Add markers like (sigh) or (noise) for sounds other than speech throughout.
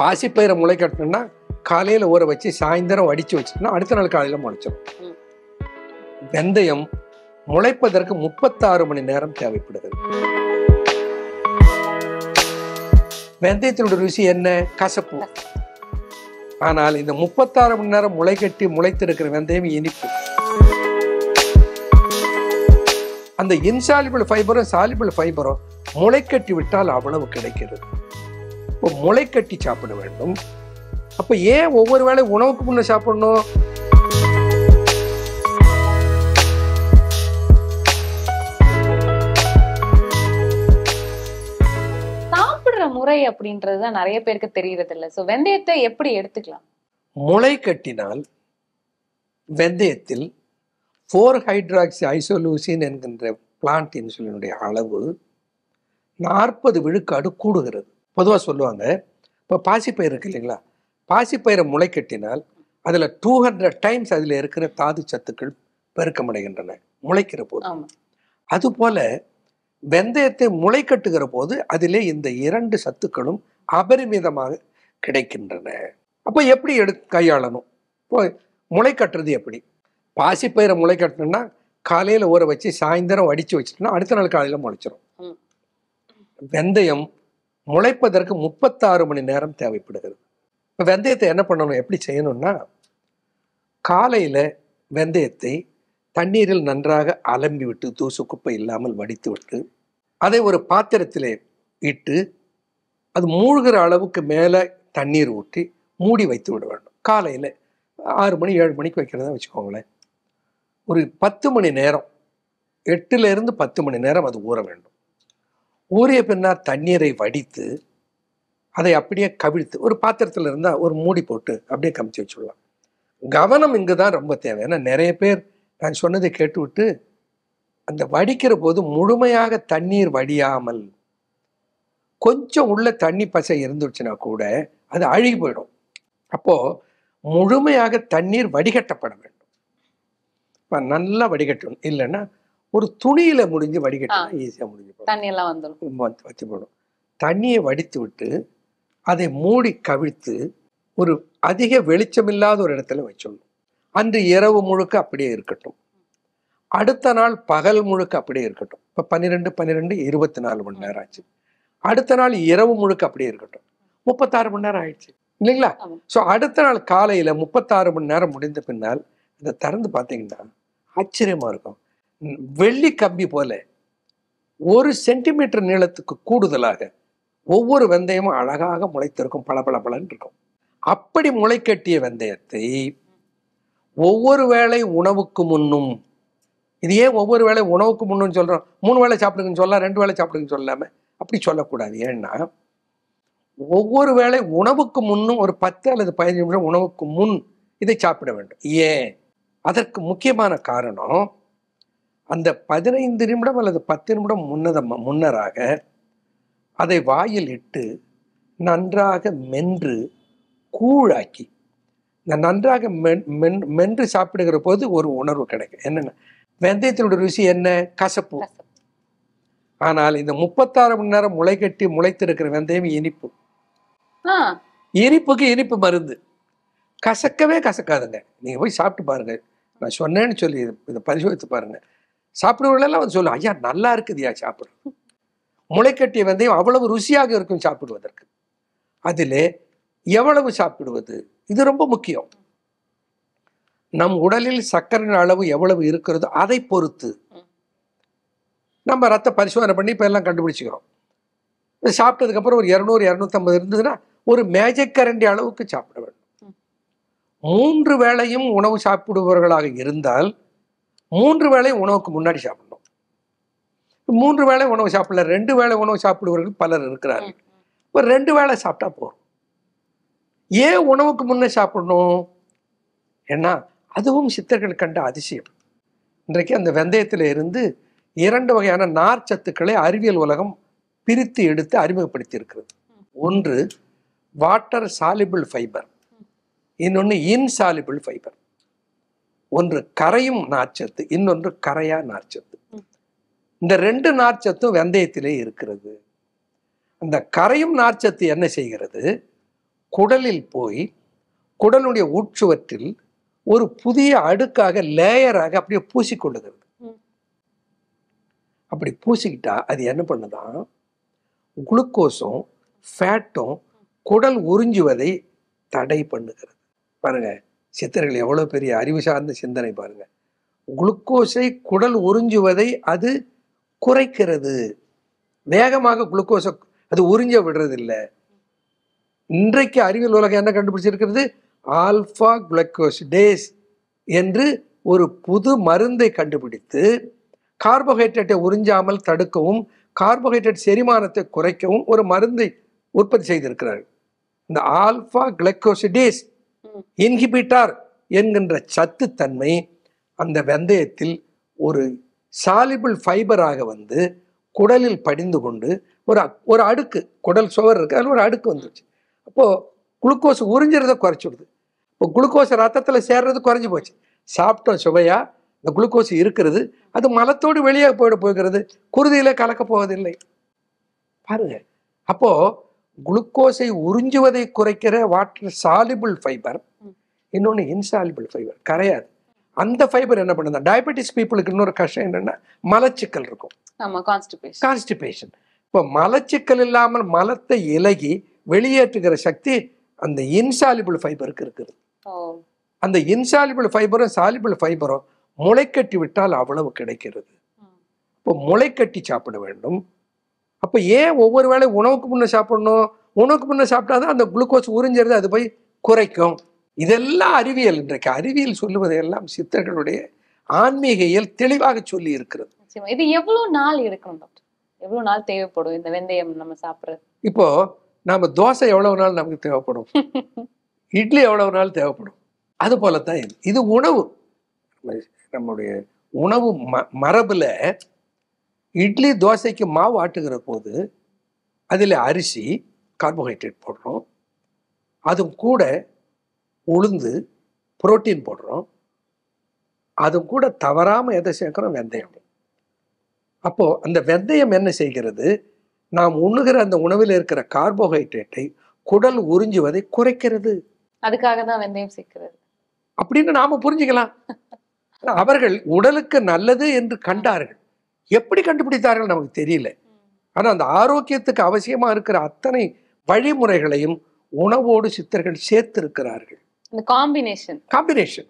பாசிப்பயிரை முளை கட்டணும்னா காலையில் ஊற வச்சு சாயந்தரம் அடித்து வச்சுட்டோம்னா அடுத்த நாள் காலையில் முளைச்சிடும் வெந்தயம் முளைப்பதற்கு முப்பத்தாறு மணி நேரம் தேவைப்படுது வெந்தயத்தினுடைய ருசி என்ன கசப்பு ஆனால் இந்த முப்பத்தாறு மணி நேரம் முளை கட்டி முளைத்திருக்கிற வெந்தயம் இனிப்பு அந்த இன்சாலிபிள் ஃபைபரும் சாலிபிள் ஃபைபரும் முளைக்கட்டி விட்டால் அவ்வளவு கிடைக்கிறது இப்போ முளை கட்டி சாப்பிட வேண்டும் அப்போ ஏன் ஒவ்வொரு வேளை உணவுக்கு முன்னே சாப்பிடணும் முறை அப்படின்றது தான் நிறைய பேருக்கு தெரியறது இல்லை ஸோ வெந்தயத்தை எப்படி எடுத்துக்கலாம் முளை கட்டினால் வெந்தயத்தில் ஃபோர் ஹைட்ராக்சி ஐசோலூசின் என்கின்ற பிளான்ட் இன்சுலினுடைய அளவு நாற்பது விழுக்காடு கூடுகிறது பொதுவாக சொல்லுவாங்க இப்போ பாசிப்பயிர் இருக்கு இல்லைங்களா பாசிப்பயிரை முளை கட்டினால் அதில் டூ ஹண்ட்ரட் டைம்ஸ் அதில் இருக்கிற தாது சத்துக்கள் பெருக்கமடைகின்றன முளைக்கிற போது அதுபோல வெந்தயத்தை முளை கட்டுகிற போது அதிலே இந்த இரண்டு சத்துக்களும் அபரிமிதமாக கிடைக்கின்றன அப்போ எப்படி எடு கையாளணும் இப்போ முளை கட்டுறது எப்படி பாசிப்பயிரை முளை கட்டணும்னா காலையில் ஊற வச்சு சாயந்தரம் அடித்து வச்சுட்டோம்னா அடுத்த நாள் காலையில் முளைச்சிரும் வெந்தயம் முளைப்பதற்கு முப்பத்தாறு மணி நேரம் தேவைப்படுகிறது இப்போ வெந்தயத்தை என்ன பண்ணணும் எப்படி செய்யணும்னா காலையில் வெந்தயத்தை தண்ணீரில் நன்றாக அலம்பி விட்டு தூசு குப்பை இல்லாமல் வடித்து விட்டு அதை ஒரு பாத்திரத்தில் இட்டு அது மூழ்கிற அளவுக்கு மேலே தண்ணீர் ஊற்றி மூடி வைத்து விட வேண்டும் காலையில் ஆறு மணி ஏழு மணிக்கு வைக்கிறதா வச்சுக்கோங்களேன் ஒரு பத்து மணி நேரம் எட்டுலேருந்து பத்து மணி நேரம் அது ஊற வேண்டும் ஊரே பின்னால் தண்ணீரை வடித்து அதை அப்படியே கவிழ்த்து ஒரு பாத்திரத்தில் இருந்தால் ஒரு மூடி போட்டு அப்படியே கமிச்சு வச்சுடலாம் கவனம் இங்கு தான் ரொம்ப தேவை ஏன்னா நிறைய பேர் நான் சொன்னதை கேட்டுவிட்டு அந்த வடிக்கிற போது முழுமையாக தண்ணீர் வடியாமல் கொஞ்சம் உள்ள தண்ணி பசை இருந்துச்சுன்னா கூட அது அழுகி போயிடும் அப்போது முழுமையாக தண்ணீர் வடிகட்டப்பட வேண்டும் இப்போ நல்லா வடிகட்டணும் இல்லைன்னா ஒரு துணியில முடிஞ்சு வடிகட்டினா ஈஸியாக முடிஞ்சு தண்ணியெல்லாம் வந்துடும் வச்சு போடும் தண்ணியை வடித்து விட்டு அதை மூடி கவிழ்த்து ஒரு அதிக வெளிச்சம் இல்லாத ஒரு இடத்துல வச்சுடணும் அன்று இரவு முழுக்க அப்படியே இருக்கட்டும் அடுத்த நாள் பகல் முழுக்க அப்படியே இருக்கட்டும் இப்போ பன்னிரெண்டு பன்னிரெண்டு இருபத்தி நாலு மணி நேரம் ஆச்சு அடுத்த நாள் இரவு முழுக்க அப்படியே இருக்கட்டும் முப்பத்தாறு மணி நேரம் ஆயிடுச்சு இல்லைங்களா ஸோ அடுத்த நாள் காலையில் முப்பத்தாறு மணி நேரம் முடிந்த பின்னால் இதை திறந்து பார்த்தீங்கன்னா ஆச்சரியமாக இருக்கும் வெள்ளி கம்பி போல ஒரு சென்டிமீட்டர் நீளத்துக்கு கூடுதலாக ஒவ்வொரு வெந்தயமும் அழகாக முளைத்திருக்கும் பலன் இருக்கும் அப்படி முளைக்கட்டிய வெந்தயத்தை ஒவ்வொரு வேளை உணவுக்கு முன்னும் இது ஏன் ஒவ்வொரு வேளை உணவுக்கு முன்னும் சொல்கிறோம் மூணு வேளை சாப்பிடுங்கன்னு சொல்லலாம் ரெண்டு வேளை சாப்பிடுங்கன்னு சொல்லாமல் அப்படி சொல்லக்கூடாது ஏன்னா ஒவ்வொரு வேளை உணவுக்கு முன்னும் ஒரு பத்து அல்லது பதினஞ்சு நிமிஷம் உணவுக்கு முன் இதை சாப்பிட வேண்டும் ஏன் அதற்கு முக்கியமான காரணம் அந்த பதினைந்து நிமிடம் அல்லது பத்து நிமிடம் முன்னத முன்னராக அதை வாயில் இட்டு நன்றாக மென்று கூழாக்கி இந்த நன்றாக மென் மென் மென்று சாப்பிடுகிற போது ஒரு உணர்வு கிடைக்கும் என்னென்ன வெந்தயத்தினுடைய ருசி என்ன கசப்பு ஆனால் இந்த முப்பத்தாறு மணி நேரம் முளை கட்டி முளைத்திருக்கிற வெந்தயம் இனிப்பு இனிப்புக்கு இனிப்பு மருந்து கசக்கவே கசக்காதுங்க நீங்கள் போய் சாப்பிட்டு பாருங்கள் நான் சொன்னேன்னு சொல்லி இதை பரிசோதித்து பாருங்கள் சாப்பிடுவர்களெல்லாம் வந்து சொல்லுவோம் ஐயா நல்லா இருக்குதுயா சாப்பிடும் முளைக்கட்டிய வெந்தயம் அவ்வளவு ருசியாக இருக்கும் சாப்பிடுவதற்கு அதில் எவ்வளவு சாப்பிடுவது இது ரொம்ப முக்கியம் நம் உடலில் சர்க்கரையின் அளவு எவ்வளவு இருக்கிறதோ அதை பொறுத்து நம்ம ரத்த பரிசோதனை பண்ணி இப்போ எல்லாம் கண்டுபிடிச்சிக்கிறோம் சாப்பிட்டதுக்கப்புறம் ஒரு இரநூறு இரநூத்தம்பது இருந்ததுன்னா ஒரு மேஜிக் கரண்டி அளவுக்கு சாப்பிட வேண்டும் மூன்று வேளையும் உணவு சாப்பிடுபவர்களாக இருந்தால் மூன்று வேளை உணவுக்கு முன்னாடி சாப்பிடணும் மூன்று வேளை உணவு சாப்பிடல ரெண்டு வேளை உணவு சாப்பிடுவர்கள் பலர் இருக்கிறார்கள் இப்போ ரெண்டு வேளை சாப்பிட்டா போகும் ஏன் உணவுக்கு முன்னே சாப்பிடணும் ஏன்னா அதுவும் சித்தர்கள் கண்ட அதிசயம் இன்றைக்கு அந்த வெந்தயத்தில் இருந்து இரண்டு வகையான நார் சத்துக்களை அறிவியல் உலகம் பிரித்து எடுத்து அறிமுகப்படுத்தி இருக்கிறது ஒன்று வாட்டர் சாலிபிள் ஃபைபர் இன்னொன்று இன்சாலிபிள் ஃபைபர் ஒன்று கரையும் நார்ச்சத்து இன்னொன்று கரையா நார்ச்சத்து இந்த ரெண்டு நார்ச்சத்தும் வெந்தயத்திலே இருக்கிறது அந்த கரையும் நார்ச்சத்து என்ன செய்கிறது குடலில் போய் குடலுடைய உட்சுவற்றில் ஒரு புதிய அடுக்காக லேயராக அப்படியே பூசிக்கொள்ளுகிறது அப்படி பூசிக்கிட்டா அது என்ன பண்ணுதான் குளுக்கோஸும் ஃபேட்டும் குடல் உறிஞ்சுவதை தடை பண்ணுகிறது பாருங்கள் சித்தர்கள் எவ்வளோ பெரிய அறிவு சார்ந்த சிந்தனை பாருங்கள் குளுக்கோஸை குடல் உறிஞ்சுவதை அது குறைக்கிறது வேகமாக குளுக்கோஸை அது உறிஞ்ச விடுறதில்லை இன்றைக்கு அறிவியல் உலகம் என்ன கண்டுபிடிச்சிருக்கிறது ஆல்ஃபா குளுக்கோஸ் டேஸ் என்று ஒரு புது மருந்தை கண்டுபிடித்து கார்போஹைட்ரேட்டை உறிஞ்சாமல் தடுக்கவும் கார்போஹைட்ரேட் செரிமானத்தை குறைக்கவும் ஒரு மருந்தை உற்பத்தி செய்திருக்கிறார்கள் இந்த ஆல்ஃபா கிளைக்கோசிடேஸ் இன்ஹிபிட்டார் என்கின்ற சத்துத்தன்மை அந்த வெந்தயத்தில் ஒரு சாலிபிள் ஃபைபராக வந்து குடலில் படிந்து கொண்டு ஒரு ஒரு அடுக்கு குடல் சுவர் இருக்குது அதில் ஒரு அடுக்கு வந்துருச்சு அப்போது குளுக்கோஸ் உறிஞ்சிறத குறைச்சி விடுது இப்போ குளுக்கோஸ் ரத்தத்தில் சேர்றது குறைஞ்சி போச்சு சாப்பிட்டோம் சுவையாக இந்த குளுக்கோஸ் இருக்கிறது அது மலத்தோடு வெளியே போயிட போகிறது குருதியில் கலக்க போவதில்லை பாருங்கள் அப்போது குளுக்கோஸை உறிஞ்சுவதை குறைக்கிற வாட்டர் சாலிபிள் ஃபைபர் இன்னொன்று இன்சாலிபிள் ஃபைபர் கரையாது அந்த ஃபைபர் என்ன பண்ணுது டயபெட்டிஸ் பீப்புளுக்கு இன்னொரு கஷ்டம் என்னன்னா மலச்சிக்கல் இருக்கும் கான்ஸ்டிபேஷன் இப்போ மலச்சிக்கல் இல்லாமல் மலத்தை இலகி வெளியேற்றுகிற சக்தி அந்த இன்சாலிபிள் ஃபைபருக்கு இருக்குது அந்த இன்சாலிபிள் ஃபைபரும் சாலிபிள் ஃபைபரும் முளைக்கட்டி விட்டால் அவ்வளவு கிடைக்கிறது இப்போ முளைக்கட்டி சாப்பிட வேண்டும் அப்போ ஏன் ஒவ்வொரு வேலை உணவுக்கு முன்னே சாப்பிடணும் உணவுக்கு முன்னே சாப்பிட்டா தான் அந்த குளுக்கோஸ் உறிஞ்சிருது அது போய் குறைக்கும் இதெல்லாம் அறிவியல் இன்றைக்கு அறிவியல் சொல்லுவதை எல்லாம் சித்தர்களுடைய ஆன்மீக இயல் தெளிவாக சொல்லி இருக்கிறது இது எவ்வளவு நாள் இருக்கணும் டாக்டர் எவ்வளவு நாள் தேவைப்படும் இந்த வெந்தயம் நம்ம சாப்பிட்றது இப்போ நாம தோசை எவ்வளவு நாள் நமக்கு தேவைப்படும் (laughs) இட்லி எவ்வளவு நாள் தேவைப்படும் அது போலத்தான் இது இது உணவு நம்முடைய உணவு ம மரபுல இட்லி தோசைக்கு மாவு ஆட்டுகிற போது அதில் அரிசி கார்போஹைட்ரேட் போடுறோம் அதுவும் கூட உளுந்து புரோட்டீன் போடுறோம் அதுவும் கூட தவறாமல் எதை சேர்க்குறோம் வெந்தயம் அப்போது அந்த வெந்தயம் என்ன செய்கிறது நாம் உண்ணுகிற அந்த உணவில் இருக்கிற கார்போஹைட்ரேட்டை குடல் உறிஞ்சுவதை குறைக்கிறது அதுக்காக தான் வெந்தயம் சேர்க்கிறது அப்படின்னு நாம் புரிஞ்சுக்கலாம் அவர்கள் உடலுக்கு நல்லது என்று கண்டார்கள் எப்படி கண்டுபிடித்தார்கள் நமக்கு தெரியல ஆனால் அந்த ஆரோக்கியத்துக்கு அவசியமாக இருக்கிற அத்தனை வழிமுறைகளையும் உணவோடு சித்தர்கள் சேர்த்திருக்கிறார்கள் இந்த காம்பினேஷன் காம்பினேஷன்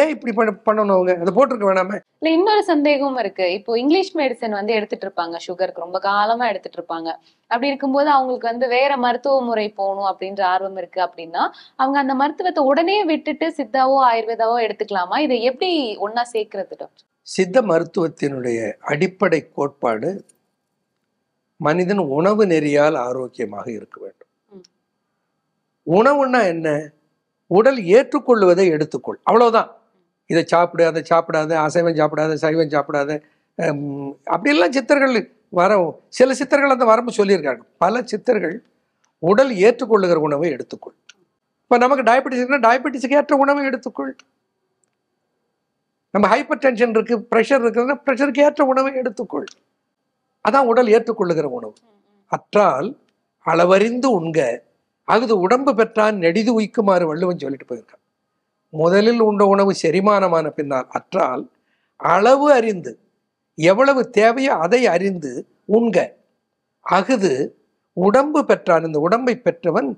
ஏன் இப்படி பண்ணணும் அவங்க அதை போட்டிருக்க வேணாமே இல்ல இன்னொரு சந்தேகமும் இருக்கு இப்போ இங்கிலீஷ் மெடிசன் வந்து எடுத்துட்டு இருப்பாங்க சுகருக்கு ரொம்ப காலமா எடுத்துட்டு இருப்பாங்க அப்படி இருக்கும்போது அவங்களுக்கு வந்து வேற மருத்துவ முறை போகணும் அப்படின்ற ஆர்வம் இருக்கு அப்படின்னா அவங்க அந்த மருத்துவத்தை உடனே விட்டுட்டு சித்தாவோ ஆயுர்வேதாவோ எடுத்துக்கலாமா இதை எப்படி ஒன்னா சேர்க்கறது டாக்டர் சித்த மருத்துவத்தினுடைய அடிப்படை கோட்பாடு மனிதன் உணவு நெறியால் ஆரோக்கியமாக இருக்க வேண்டும் உணவுன்னா என்ன உடல் ஏற்றுக்கொள்வதை எடுத்துக்கொள் அவ்வளவுதான் இதை சாப்பிடாத சாப்பிடாத அசைவம் சாப்பிடாத சைவம் சாப்பிடாத அப்படிலாம் சித்தர்கள் வர சில சித்தர்கள் அந்த வரம்பு சொல்லியிருக்காங்க பல சித்தர்கள் உடல் ஏற்றுக்கொள்ளுகிற உணவை எடுத்துக்கொள் இப்போ நமக்கு இருக்குன்னா டயபெட்டிஸுக்கு ஏற்ற உணவை எடுத்துக்கொள் நம்ம ஹைப்பர் டென்ஷன் இருக்குது ப்ரெஷர் இருக்குதுன்னா ப்ரெஷருக்கு ஏற்ற உணவை எடுத்துக்கொள் அதான் உடல் ஏற்றுக்கொள்ளுகிற உணவு அற்றால் அளவறிந்து உண்க அகுது உடம்பு பெற்றான் நெடிது உய்க்குமாறு வள்ளுவன் சொல்லிட்டு போயிருக்கான் முதலில் உண்ட உணவு செரிமானமான பின்னால் அற்றால் அளவு அறிந்து எவ்வளவு தேவையோ அதை அறிந்து உண்க அகுது உடம்பு பெற்றான் இந்த உடம்பை பெற்றவன்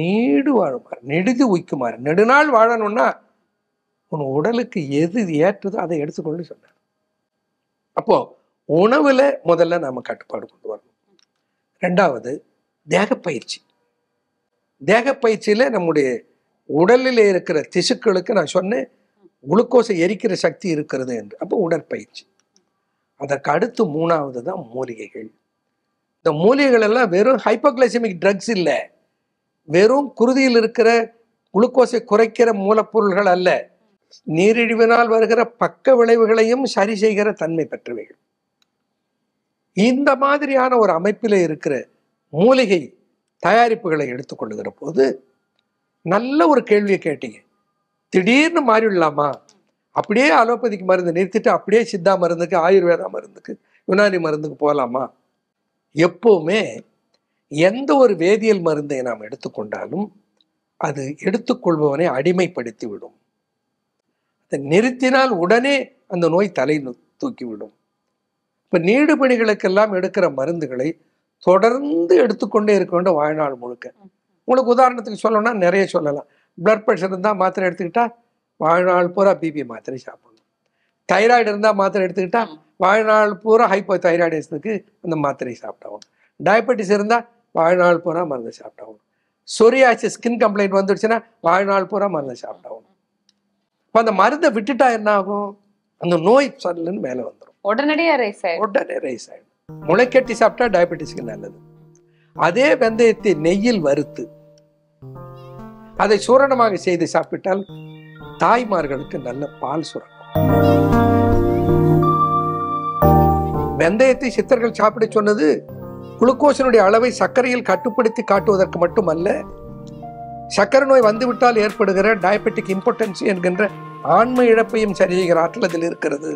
நீடு வாழுமாறு நெடுது உய்க்குமாறு நெடுநாள் வாழணும்னா உன் உடலுக்கு எது ஏற்றதோ அதை எடுத்துக்கொண்டு சொன்னார் அப்போ உணவுல முதல்ல நாம கட்டுப்பாடு கொண்டு வரணும் ரெண்டாவது தேகப்பயிற்சி தேகப்பயிற்சியில நம்முடைய உடலில் இருக்கிற திசுக்களுக்கு நான் சொன்னேன் குளுக்கோஸை எரிக்கிற சக்தி இருக்கிறது என்று அப்போ உடற்பயிற்சி அதற்கு அடுத்து மூணாவது தான் மூலிகைகள் இந்த மூலிகைகள் எல்லாம் வெறும் ஹைப்போகிளைசமிக் ட்ரக்ஸ் இல்லை வெறும் குருதியில் இருக்கிற குளுக்கோஸை குறைக்கிற மூலப்பொருள்கள் அல்ல நீரிழிவினால் வருகிற பக்க விளைவுகளையும் சரி செய்கிற தன்மை பெற்றவைகள் இந்த மாதிரியான ஒரு அமைப்பில் இருக்கிற மூலிகை தயாரிப்புகளை எடுத்துக்கொள்ளுகிற போது நல்ல ஒரு கேள்வியை கேட்டீங்க திடீர்னு மாறிவிடலாமா அப்படியே அலோபதிக்கு மருந்து நிறுத்திட்டு அப்படியே சித்தா மருந்துக்கு ஆயுர்வேதா மருந்துக்கு யுனானி மருந்துக்கு போகலாமா எப்போவுமே எந்த ஒரு வேதியியல் மருந்தை நாம் எடுத்துக்கொண்டாலும் அது எடுத்துக்கொள்பவனை அடிமைப்படுத்தி விடும் அதை நிறுத்தினால் உடனே அந்த நோய் தலை தூக்கிவிடும் இப்போ நீடு பணிகளுக்கெல்லாம் எடுக்கிற மருந்துகளை தொடர்ந்து எடுத்துக்கொண்டே இருக்க வேண்டும் வாழ்நாள் முழுக்க உங்களுக்கு உதாரணத்துக்கு சொல்லணும்னா நிறைய சொல்லலாம் பிளட் ப்ரெஷர் இருந்தால் மாத்திரை எடுத்துக்கிட்டா வாழ்நாள் பூரா பிபி மாத்திரை சாப்பிடணும் தைராய்டு இருந்தால் மாத்திரை எடுத்துக்கிட்டா வாழ்நாள் பூரா ஹைப்போ தைராய்டஸுக்கு அந்த மாத்திரை சாப்பிட்டாகணும் டயபெட்டிஸ் இருந்தால் வாழ்நாள் பூரா மருந்து சாப்பிட்டாகணும் சொரியாச்சு ஸ்கின் கம்ப்ளைண்ட் வந்துடுச்சுன்னா வாழ்நாள் பூரா மருந்து சாப்பிட்டாகணும் இப்போ அந்த மருந்தை விட்டுட்டா என்ன ஆகும் அந்த நோய் சல்லுன்னு மேலே வந்துடும் உடனடியாக ரைஸ் ஆகிடும் உடனே ரைஸ் ஆகிடும் முளைக்கட்டி சாப்பிட்டா டயபெட்டிஸ்க்கு நல்லது அதே வெந்தயத்தை நெய்யில் வறுத்து அதை சூரணமாக செய்து சாப்பிட்டால் தாய்மார்களுக்கு நல்ல பால் சுரக்கும் வெந்தயத்தை சித்தர்கள் சாப்பிட சொன்னது குளுக்கோசனுடைய அளவை சர்க்கரையில் கட்டுப்படுத்தி காட்டுவதற்கு மட்டுமல்ல சக்கரை நோய் வந்துவிட்டால் ஏற்படுகிற டயபெட்டிக் இம்பார்ட்டன்சி என்கின்ற ஆண்மை இழப்பையும் சரி செய்கிற ஆற்றல் அதில் இருக்கிறது